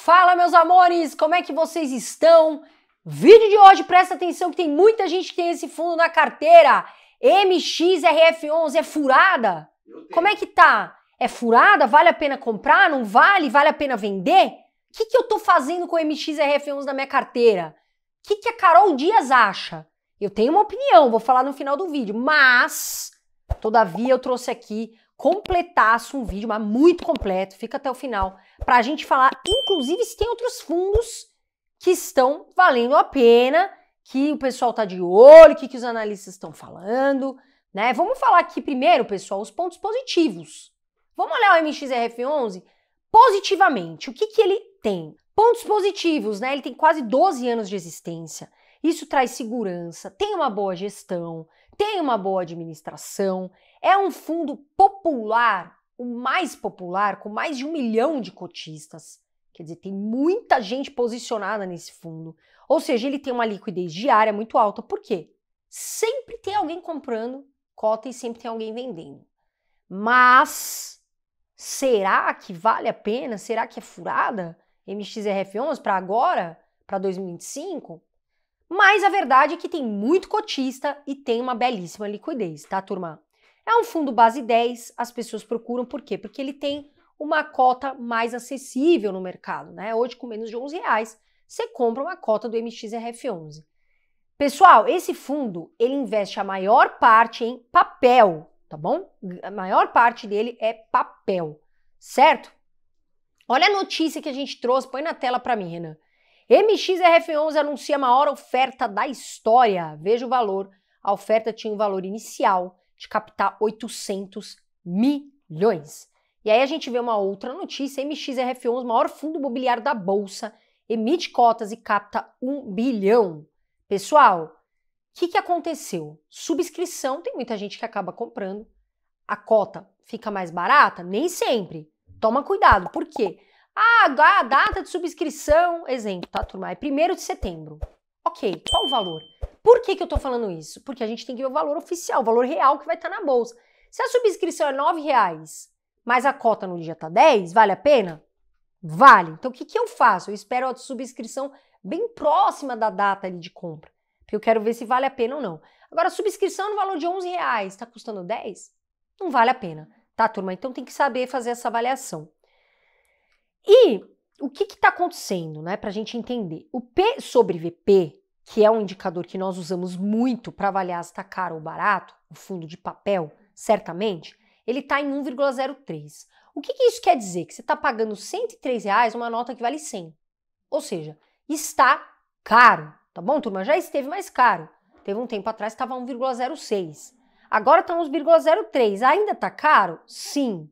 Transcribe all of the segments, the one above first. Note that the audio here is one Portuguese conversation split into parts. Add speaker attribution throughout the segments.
Speaker 1: Fala, meus amores, como é que vocês estão? Vídeo de hoje, presta atenção que tem muita gente que tem esse fundo na carteira. MXRF11 é furada? Como é que tá? É furada? Vale a pena comprar? Não vale? Vale a pena vender? O que, que eu tô fazendo com o MXRF11 na minha carteira? O que, que a Carol Dias acha? Eu tenho uma opinião, vou falar no final do vídeo, mas todavia eu trouxe aqui completasse um vídeo, mas muito completo, fica até o final, para a gente falar, inclusive, se tem outros fundos que estão valendo a pena, que o pessoal está de olho, o que, que os analistas estão falando, né? Vamos falar aqui primeiro, pessoal, os pontos positivos. Vamos olhar o MXRF11 positivamente. O que, que ele tem? Pontos positivos, né? Ele tem quase 12 anos de existência. Isso traz segurança, tem uma boa gestão, tem uma boa administração, é um fundo popular, o mais popular, com mais de um milhão de cotistas. Quer dizer, tem muita gente posicionada nesse fundo. Ou seja, ele tem uma liquidez diária muito alta. Por quê? Sempre tem alguém comprando cota e sempre tem alguém vendendo. Mas será que vale a pena? Será que é furada MXRF11 para agora, para 2025? Mas a verdade é que tem muito cotista e tem uma belíssima liquidez, tá, turma? É um fundo base 10, as pessoas procuram por quê? Porque ele tem uma cota mais acessível no mercado, né? Hoje, com menos de 11 reais, você compra uma cota do MXRF11. Pessoal, esse fundo, ele investe a maior parte em papel, tá bom? A maior parte dele é papel, certo? Olha a notícia que a gente trouxe, põe na tela para mim, Renan. MXRF11 anuncia a maior oferta da história. Veja o valor. A oferta tinha um valor inicial de captar 800 milhões. E aí a gente vê uma outra notícia: MXRF11, maior fundo imobiliário da bolsa, emite cotas e capta 1 bilhão. Pessoal, o que, que aconteceu? Subscrição, tem muita gente que acaba comprando. A cota fica mais barata? Nem sempre. Toma cuidado, por quê? Ah, a data de subscrição, exemplo, tá, turma? É 1 de setembro. Ok, qual o valor? Por que, que eu estou falando isso? Porque a gente tem que ver o valor oficial, o valor real que vai estar tá na bolsa. Se a subscrição é R$ reais, mas a cota no dia está 10, vale a pena? Vale. Então o que, que eu faço? Eu espero a subscrição bem próxima da data ali de compra, porque eu quero ver se vale a pena ou não. Agora, a subscrição no valor de R$ reais está custando 10? Não vale a pena, tá, turma? Então tem que saber fazer essa avaliação. E o que está acontecendo, né, para a gente entender? O P sobre VP que é um indicador que nós usamos muito para avaliar se está caro ou barato, o fundo de papel, certamente, ele está em 1,03. O que, que, isso quer dizer? Que você está pagando 103 reais uma nota que vale 100. Ou seja, está caro, tá bom, turma? Já esteve mais caro. Teve um tempo atrás estava 1,06. Agora está 1,03. Ainda está caro? Sim.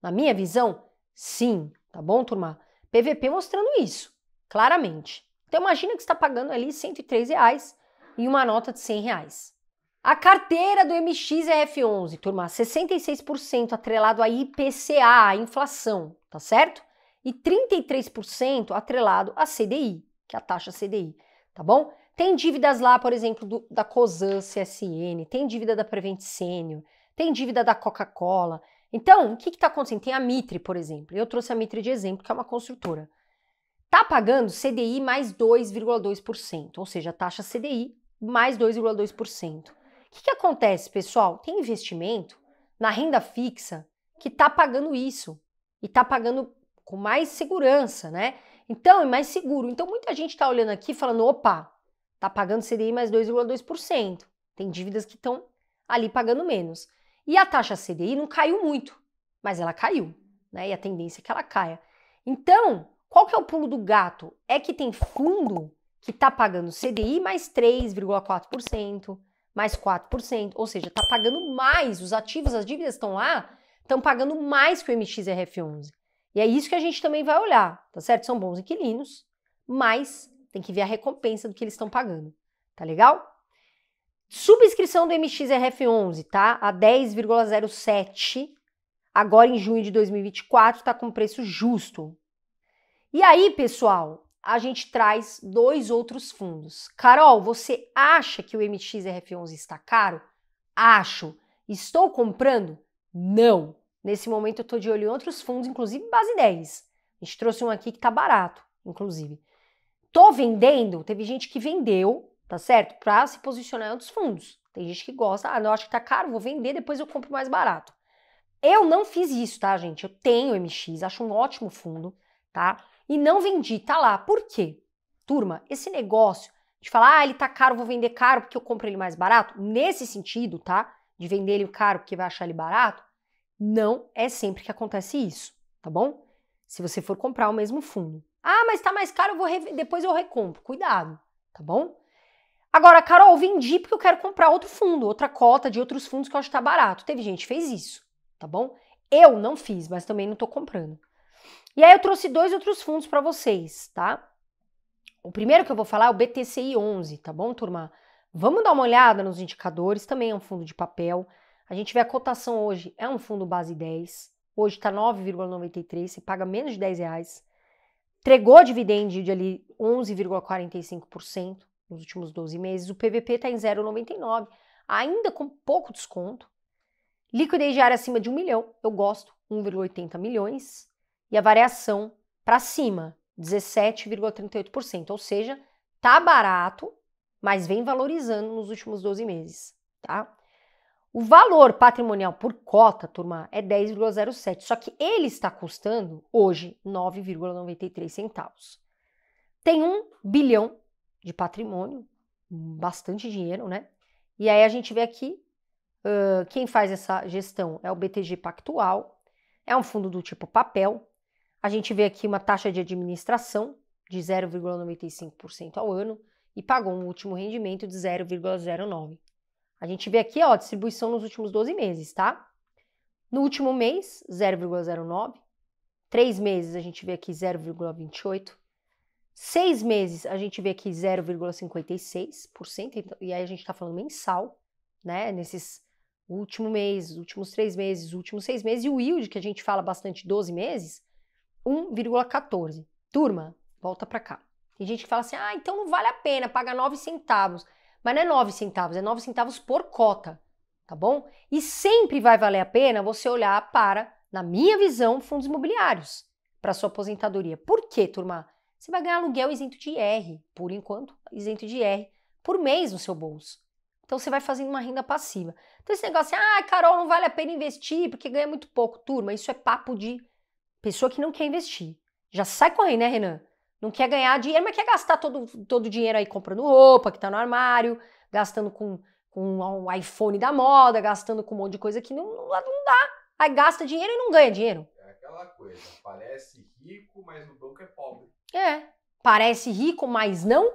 Speaker 1: Na minha visão, sim. Tá bom, turma? PVP mostrando isso, claramente. Então imagina que está pagando ali 103 reais em uma nota de 100 reais. A carteira do f 11 turma, 66% atrelado a IPCA, a inflação, tá certo? E 33% atrelado a CDI, que é a taxa CDI, tá bom? Tem dívidas lá, por exemplo, do, da COSAN CSN, tem dívida da Prevent Senior, tem dívida da Coca-Cola. Então, o que está acontecendo? Tem a Mitre, por exemplo. Eu trouxe a Mitre de exemplo, que é uma construtora tá pagando CDI mais 2,2%, ou seja, taxa CDI mais 2,2%. O que, que acontece, pessoal? Tem investimento na renda fixa que tá pagando isso e tá pagando com mais segurança, né? Então, é mais seguro. Então, muita gente está olhando aqui falando: opa, tá pagando CDI mais 2,2%. Tem dívidas que estão ali pagando menos. E a taxa CDI não caiu muito, mas ela caiu, né? E a tendência é que ela caia. Então, qual que é o pulo do gato? É que tem fundo que está pagando CDI mais 3,4%, mais 4%, ou seja, está pagando mais, os ativos, as dívidas estão lá, estão pagando mais que o MXRF11. E é isso que a gente também vai olhar, tá certo? São bons inquilinos, mas tem que ver a recompensa do que eles estão pagando, tá legal? Subscrição do MXRF11, tá? A 10,07, agora em junho de 2024, está com preço justo, e aí, pessoal, a gente traz dois outros fundos. Carol, você acha que o MXRF11 está caro? Acho. Estou comprando? Não. Nesse momento eu estou de olho em outros fundos, inclusive base 10. A gente trouxe um aqui que está barato, inclusive. Estou vendendo, teve gente que vendeu, tá certo? Para se posicionar em outros fundos. Tem gente que gosta, ah, não, acho que está caro, vou vender, depois eu compro mais barato. Eu não fiz isso, tá, gente? Eu tenho MX, acho um ótimo fundo, tá? e não vendi, tá lá. Por quê? Turma, esse negócio de falar, ah, ele tá caro, vou vender caro porque eu compro ele mais barato, nesse sentido, tá? De vender ele caro porque vai achar ele barato, não é sempre que acontece isso, tá bom? Se você for comprar o mesmo fundo. Ah, mas tá mais caro, eu vou depois eu recompro. Cuidado, tá bom? Agora, Carol, vendi porque eu quero comprar outro fundo, outra cota de outros fundos que eu acho que tá barato. Teve gente que fez isso, tá bom? Eu não fiz, mas também não tô comprando. E aí eu trouxe dois outros fundos para vocês, tá? O primeiro que eu vou falar é o BTCI 11, tá bom, turma? Vamos dar uma olhada nos indicadores, também é um fundo de papel. A gente vê a cotação hoje, é um fundo base 10, hoje está 9,93, você paga menos de 10 reais. Entregou dividendo de ali 11,45% nos últimos 12 meses, o PVP está em 0,99, ainda com pouco desconto. Liquidez diária acima de 1 milhão, eu gosto, 1,80 milhões e a variação para cima, 17,38%. Ou seja, tá barato, mas vem valorizando nos últimos 12 meses, tá? O valor patrimonial por cota, turma, é 10,07, só que ele está custando hoje 9,93 centavos. Tem um bilhão de patrimônio, bastante dinheiro, né? E aí a gente vê aqui uh, quem faz essa gestão é o BTG Pactual, é um fundo do tipo papel, a gente vê aqui uma taxa de administração de 0,95% ao ano e pagou um último rendimento de 0,09%. A gente vê aqui ó, a distribuição nos últimos 12 meses, tá? No último mês, 0,09%. Três meses a gente vê aqui 0,28%. Seis meses a gente vê aqui 0,56%. Então, e aí a gente está falando mensal, né? Nesses último mês, últimos três meses, últimos seis meses. E o yield, que a gente fala bastante 12 meses, 1,14. Turma, volta para cá. Tem gente que fala assim: ah, então não vale a pena pagar 9 centavos. Mas não é 9 centavos, é 9 centavos por cota, tá bom? E sempre vai valer a pena você olhar para, na minha visão, fundos imobiliários para sua aposentadoria. Por quê, turma? Você vai ganhar aluguel isento de IR, por enquanto, isento de IR, por mês no seu bolso. Então você vai fazendo uma renda passiva. Então esse negócio, assim, ah, Carol, não vale a pena investir porque ganha muito pouco, turma. Isso é papo de Pessoa que não quer investir. Já sai correndo, né, Renan? Não quer ganhar dinheiro, mas quer gastar todo, todo o dinheiro aí comprando roupa que tá no armário, gastando com, com um iPhone da moda, gastando com um monte de coisa que não, não, não dá. Aí gasta dinheiro e não ganha dinheiro. É aquela coisa, parece rico, mas no banco é pobre. É, parece rico, mas não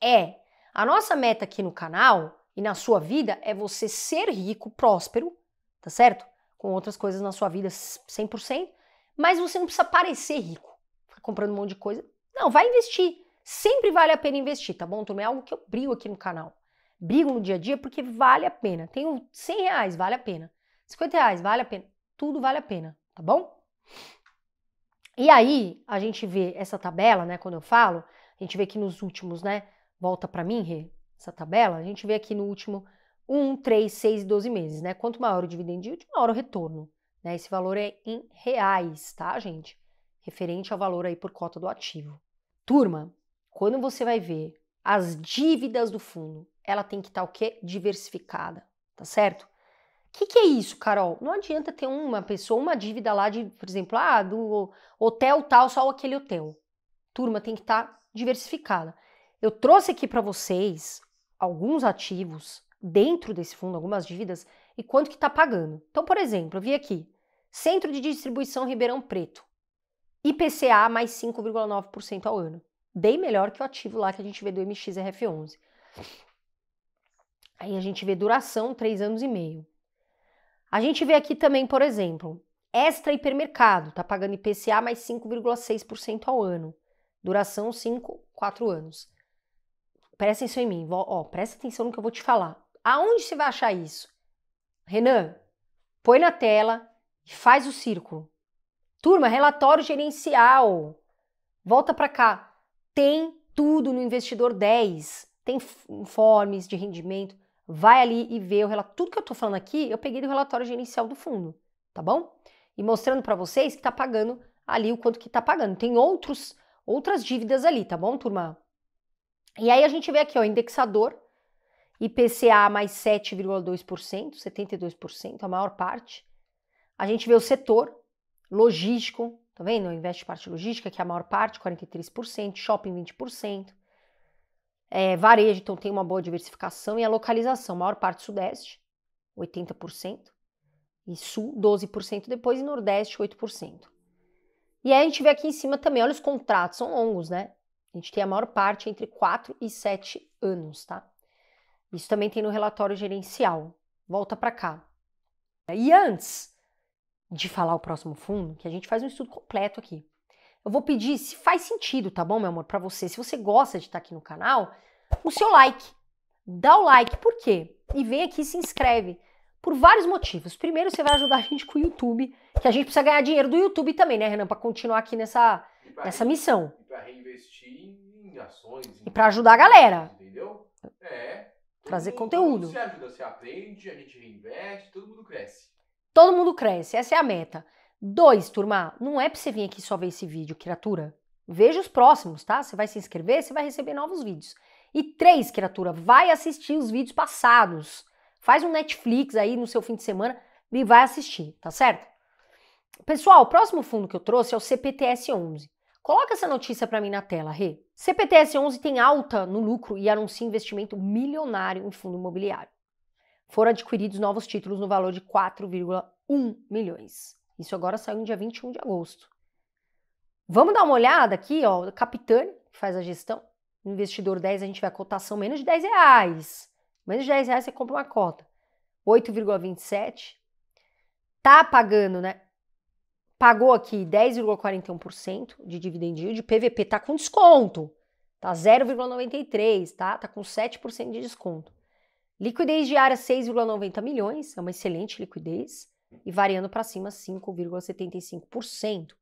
Speaker 1: é. A nossa meta aqui no canal e na sua vida é você ser rico, próspero, tá certo? Com outras coisas na sua vida 100%, mas você não precisa parecer rico, ficar comprando um monte de coisa. Não, vai investir. Sempre vale a pena investir, tá bom, turma? É algo que eu brigo aqui no canal. Brigo no dia a dia porque vale a pena. Tenho 100 reais, vale a pena. 50 reais, vale a pena. Tudo vale a pena, tá bom? E aí, a gente vê essa tabela, né? Quando eu falo, a gente vê aqui nos últimos, né? Volta para mim, Rê, essa tabela. A gente vê aqui no último 1, 3, 6 e 12 meses, né? Quanto maior o dividendo yield, maior o retorno. Né? Esse valor é em reais, tá, gente? Referente ao valor aí por cota do ativo. Turma, quando você vai ver as dívidas do fundo, ela tem que estar tá, o quê? Diversificada, tá certo? O que, que é isso, Carol? Não adianta ter uma pessoa, uma dívida lá de, por exemplo, ah, do hotel tal, só aquele hotel. Turma, tem que estar tá diversificada. Eu trouxe aqui para vocês alguns ativos dentro desse fundo, algumas dívidas, e quanto que está pagando. Então, por exemplo, eu vi aqui, Centro de Distribuição Ribeirão Preto. IPCA mais 5,9% ao ano. Bem melhor que o ativo lá que a gente vê do MXRF11. Aí a gente vê duração, 3 anos e meio. A gente vê aqui também, por exemplo, Extra Hipermercado, está pagando IPCA mais 5,6% ao ano. Duração 5, 4 anos. Presta atenção em mim, ó, presta atenção no que eu vou te falar. Aonde você vai achar isso? Renan, põe na tela Faz o círculo. Turma, relatório gerencial. Volta para cá. Tem tudo no investidor 10. Tem informes de rendimento. Vai ali e vê o relatório. Tudo que eu estou falando aqui, eu peguei do relatório gerencial do fundo, tá bom? E mostrando para vocês que está pagando ali o quanto que está pagando. Tem outros outras dívidas ali, tá bom, turma? E aí a gente vê aqui, ó, indexador, IPCA mais 7,2%, 72%, a maior parte. A gente vê o setor logístico, tá vendo? Investe parte logística, que é a maior parte, 43%, shopping 20%. É, varejo, então tem uma boa diversificação e a localização, maior parte sudeste, 80%, e sul, 12% depois, e nordeste, 8%. E aí a gente vê aqui em cima também, olha os contratos, são longos, né? A gente tem a maior parte entre 4 e 7 anos, tá? Isso também tem no relatório gerencial. Volta para cá. E antes, de falar o próximo fundo, que a gente faz um estudo completo aqui. Eu vou pedir se faz sentido, tá bom, meu amor, para você, se você gosta de estar tá aqui no canal, o seu like. Dá o like, por quê? E vem aqui e se inscreve. Por vários motivos. Primeiro, você vai ajudar a gente com o YouTube, que a gente precisa ganhar dinheiro do YouTube também, né, Renan, para continuar aqui nessa, nessa missão. E para reinvestir em ações. Em e para ajudar a galera. Entendeu? É. Trazer mundo, conteúdo. Você ajuda, você aprende, a gente reinveste, todo mundo cresce. Todo mundo cresce, essa é a meta. Dois, turma, não é para você vir aqui só ver esse vídeo, criatura. Veja os próximos, tá? Você vai se inscrever, você vai receber novos vídeos. E três, criatura, vai assistir os vídeos passados. Faz um Netflix aí no seu fim de semana e vai assistir, tá certo? Pessoal, o próximo fundo que eu trouxe é o CPTS11. Coloca essa notícia para mim na tela, Rê. CPTS11 tem alta no lucro e anuncia investimento milionário em fundo imobiliário foram adquiridos novos títulos no valor de 4,1 milhões. Isso agora saiu no dia 21 de agosto. Vamos dar uma olhada aqui, ó, Capitani, que faz a gestão, investidor 10, a gente vai a cotação menos de 10 reais. Menos de 10 reais você compra uma cota. 8,27. Tá pagando, né? Pagou aqui 10,41% de dividend yield. PVP tá com desconto. Tá 0,93, tá? Tá com 7% de desconto. Liquidez diária 6,90 milhões, é uma excelente liquidez, e variando para cima 5,75%.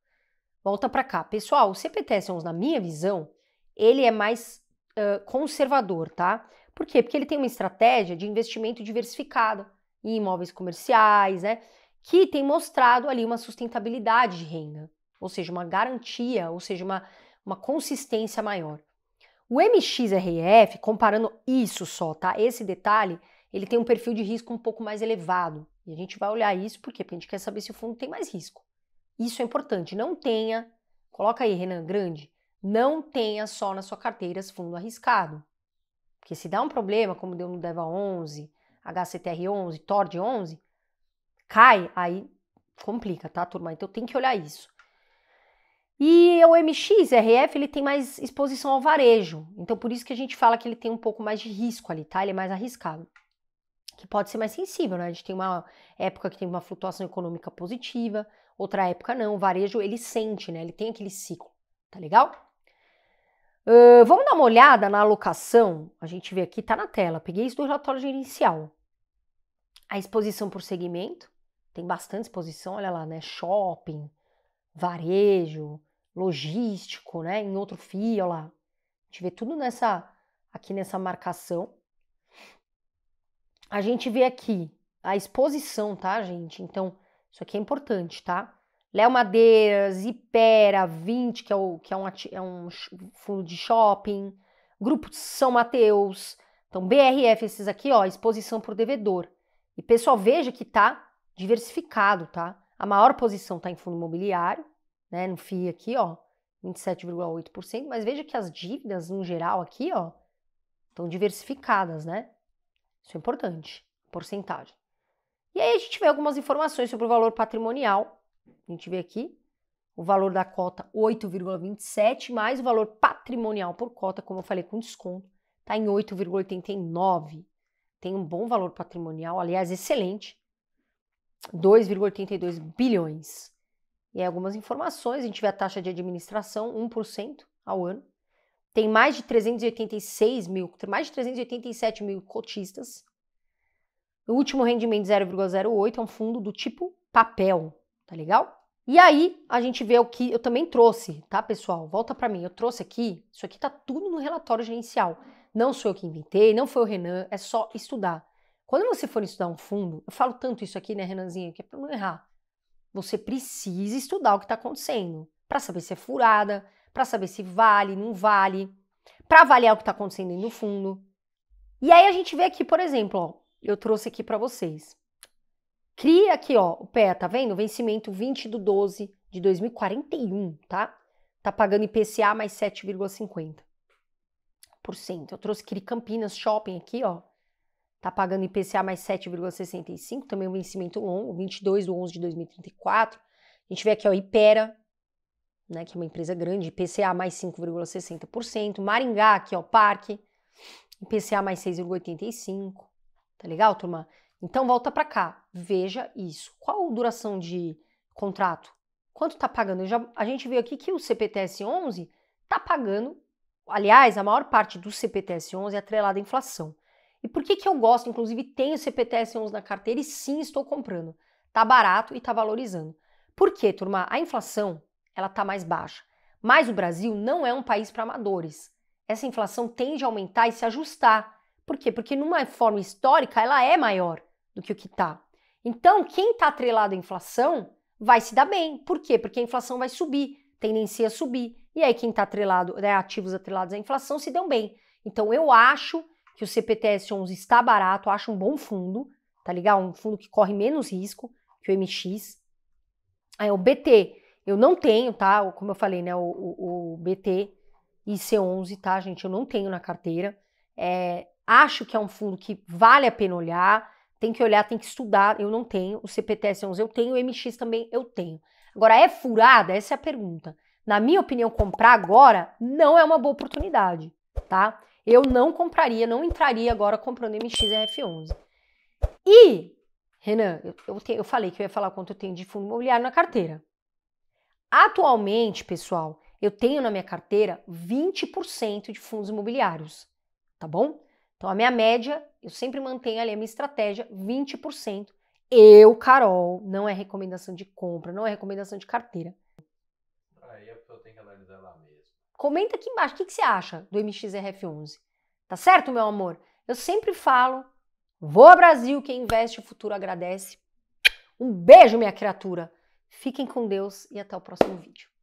Speaker 1: Volta para cá. Pessoal, o CPTS na minha visão, ele é mais uh, conservador, tá? Por quê? Porque ele tem uma estratégia de investimento diversificado em imóveis comerciais, né? Que tem mostrado ali uma sustentabilidade de renda, ou seja, uma garantia, ou seja, uma, uma consistência maior. O MXRF, comparando isso só, tá? Esse detalhe, ele tem um perfil de risco um pouco mais elevado. E a gente vai olhar isso por quê? porque a gente quer saber se o fundo tem mais risco. Isso é importante. Não tenha, coloca aí, Renan Grande, não tenha só na sua carteira fundo arriscado. Porque se dá um problema, como deu no DEVA 11, HCTR 11, TORD 11, cai, aí complica, tá, turma? Então tem que olhar isso. E o MXRF ele tem mais exposição ao varejo, então por isso que a gente fala que ele tem um pouco mais de risco ali, tá? Ele é mais arriscado, que pode ser mais sensível, né? A gente tem uma época que tem uma flutuação econômica positiva, outra época não. O varejo ele sente, né? Ele tem aquele ciclo, tá legal? Uh, vamos dar uma olhada na alocação. A gente vê aqui, tá na tela. Peguei isso do relatório gerencial. A exposição por segmento, tem bastante exposição, olha lá, né? Shopping, varejo, logístico, né? Em outro lá. A gente vê tudo nessa aqui nessa marcação. A gente vê aqui a exposição, tá, gente? Então, isso aqui é importante, tá? Léo Madeiras, Ipera, 20, que é, o, que é, um, é um fundo de shopping, Grupo São Mateus, então BRF, esses aqui, ó, exposição por devedor. E pessoal, veja que tá diversificado, tá? A maior posição está em fundo imobiliário, né, no FII aqui, ó, 27,8%, mas veja que as dívidas, no geral, aqui, ó, estão diversificadas, né? Isso é importante, porcentagem. E aí a gente vê algumas informações sobre o valor patrimonial. A gente vê aqui o valor da cota 8,27 mais o valor patrimonial por cota, como eu falei com desconto, está em 8,89. Tem um bom valor patrimonial, aliás, excelente. 2,82 bilhões. E algumas informações, a gente vê a taxa de administração, 1% ao ano. Tem mais de 386 mil, mais de 387 mil cotistas. O último rendimento 0,08 é um fundo do tipo papel, tá legal? E aí a gente vê o que eu também trouxe, tá, pessoal? Volta para mim, eu trouxe aqui, isso aqui tá tudo no relatório gerencial. Não sou eu que inventei, não foi o Renan, é só estudar. Quando você for estudar um fundo, eu falo tanto isso aqui, né, Renanzinho, que é para não errar. Você precisa estudar o que está acontecendo para saber se é furada, para saber se vale, não vale, para avaliar o que está acontecendo aí no fundo. E aí a gente vê aqui, por exemplo, ó, eu trouxe aqui para vocês. Cria aqui, ó, o pé, tá vendo? Vencimento 20 do 12 de 2041, tá? Tá pagando IPCA mais 7,50%. Eu trouxe Cri Campinas Shopping aqui, ó está pagando IPCA mais 7,65, também um vencimento longo, 22 de 11 de 2034. A gente vê aqui, ó, Ipera, né, que é uma empresa grande, IPCA mais 5,60%. Maringá, aqui, ó, Parque, IPCA mais 6,85%. Tá legal, turma? Então, volta para cá, veja isso. Qual a duração de contrato? Quanto tá pagando? Já, a gente viu aqui que o CPTS 11 tá pagando, aliás, a maior parte do CPTS 11 é atrelado à inflação. E por que, que eu gosto? Inclusive, tenho CPTS11 na carteira e sim estou comprando. Tá barato e tá valorizando. Por quê, turma? A inflação ela tá mais baixa. Mas o Brasil não é um país para amadores. Essa inflação tende a aumentar e se ajustar. Por quê? Porque numa forma histórica ela é maior do que o que tá. Então, quem está atrelado à inflação vai se dar bem. Por quê? Porque a inflação vai subir, tendência a subir. E aí, quem está atrelado, né, ativos atrelados à inflação se dão bem. Então, eu acho que o CPTS 11 está barato, acho um bom fundo, tá ligado? Um fundo que corre menos risco que o MX. Aí o BT, eu não tenho, tá? Como eu falei, né? O, o, o BT e C11, tá, gente? Eu não tenho na carteira. É, acho que é um fundo que vale a pena olhar, tem que olhar, tem que estudar. Eu não tenho. O CPTS 11 eu tenho, o MX também eu tenho. Agora, é furada? Essa é a pergunta. Na minha opinião, comprar agora não é uma boa oportunidade, tá? Eu não compraria, não entraria agora comprando MXRF11. E, Renan, eu, eu, te, eu falei que eu ia falar quanto eu tenho de fundo imobiliário na carteira. Atualmente, pessoal, eu tenho na minha carteira 20% de fundos imobiliários, tá bom? Então, a minha média, eu sempre mantenho ali a minha estratégia, 20%. Eu, Carol, não é recomendação de compra, não é recomendação de carteira. Comenta aqui embaixo o que, que você acha do MXRF11. Tá certo, meu amor? Eu sempre falo, vou ao Brasil, quem investe o futuro agradece. Um beijo, minha criatura. Fiquem com Deus e até o próximo vídeo.